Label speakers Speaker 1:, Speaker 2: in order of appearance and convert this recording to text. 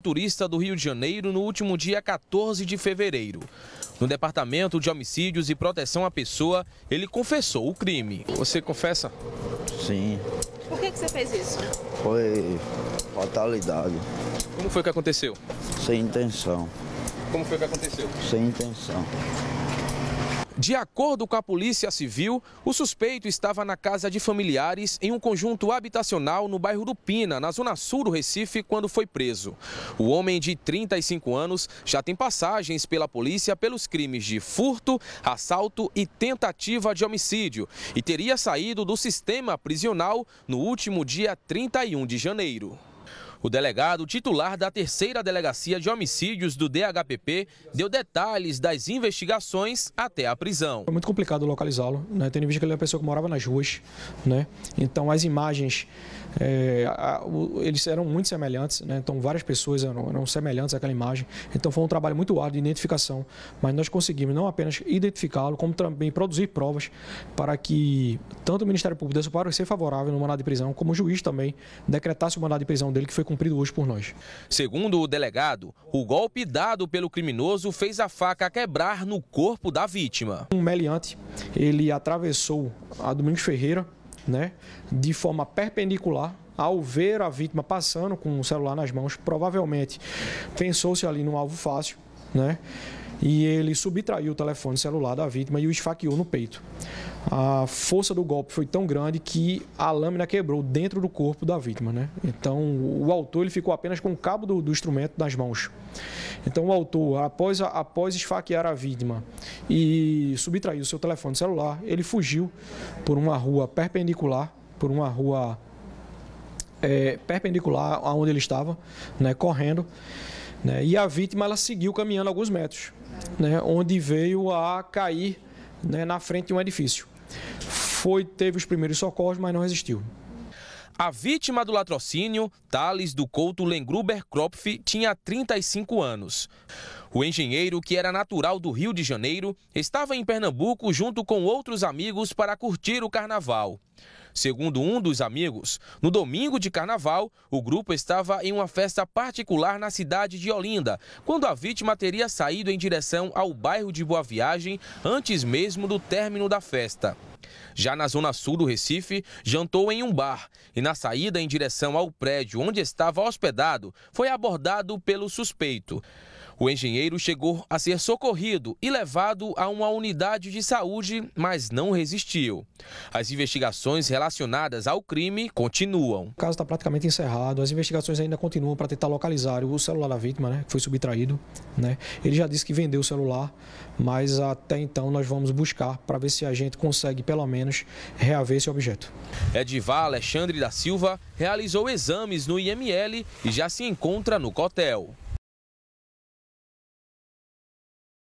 Speaker 1: turista do Rio de Janeiro no último dia 14 de fevereiro. No Departamento de Homicídios e Proteção à Pessoa, ele confessou o crime. Você confessa? Sim. Por que, que você fez isso? Foi fatalidade. Como foi que aconteceu? Sem intenção. Como foi que aconteceu? Sem intenção. De acordo com a Polícia Civil, o suspeito estava na casa de familiares em um conjunto habitacional no bairro do Pina, na zona sul do Recife, quando foi preso. O homem de 35 anos já tem passagens pela polícia pelos crimes de furto, assalto e tentativa de homicídio e teria saído do sistema prisional no último dia 31 de janeiro. O delegado titular da terceira delegacia de homicídios do DHPP deu detalhes das investigações até a prisão.
Speaker 2: Foi muito complicado localizá-lo, né? tendo em vista que ele é uma pessoa que morava nas ruas. Né? Então as imagens, é, a, o, eles eram muito semelhantes, né? então várias pessoas eram, eram semelhantes àquela imagem. Então foi um trabalho muito árduo de identificação, mas nós conseguimos não apenas identificá-lo, como também produzir provas para que tanto o Ministério Público desse parecer favorável no mandado de prisão, como o juiz também decretasse o mandado de prisão dele, que foi cumprido hoje por nós.
Speaker 1: Segundo o delegado, o golpe dado pelo criminoso fez a faca quebrar no corpo da
Speaker 2: vítima. Um meliante, ele atravessou a Domingos Ferreira, né, de forma perpendicular ao ver a vítima passando com o celular nas mãos, provavelmente pensou-se ali num alvo fácil, né? E ele subtraiu o telefone celular da vítima e o esfaqueou no peito a força do golpe foi tão grande que a lâmina quebrou dentro do corpo da vítima, né? Então o autor ele ficou apenas com o cabo do, do instrumento nas mãos. Então o autor, após, após esfaquear a vítima e subtrair o seu telefone celular, ele fugiu por uma rua perpendicular, por uma rua é, perpendicular aonde ele estava, né? Correndo. Né? E a vítima ela seguiu caminhando alguns metros, né? Onde veio a cair né, na frente de um edifício. Foi, teve os primeiros socorros, mas não resistiu.
Speaker 1: A vítima do latrocínio, Thales do Couto Lengruber Kropf, tinha 35 anos. O engenheiro, que era natural do Rio de Janeiro, estava em Pernambuco junto com outros amigos para curtir o carnaval. Segundo um dos amigos, no domingo de carnaval, o grupo estava em uma festa particular na cidade de Olinda, quando a vítima teria saído em direção ao bairro de Boa Viagem antes mesmo do término da festa. Já na zona sul do Recife, jantou em um bar e, na saída em direção ao prédio onde estava hospedado, foi abordado pelo suspeito. O engenheiro chegou a ser socorrido e levado a uma unidade de saúde, mas não resistiu. As investigações relacionadas ao crime continuam. O
Speaker 2: caso está praticamente encerrado, as investigações ainda continuam para tentar localizar o celular da vítima, né, que foi subtraído. Né? Ele já disse que vendeu o celular, mas até então nós vamos buscar para ver se a gente consegue, pelo menos, reaver esse objeto.
Speaker 1: Edivar Alexandre da Silva realizou exames no IML e já se encontra no COTEL.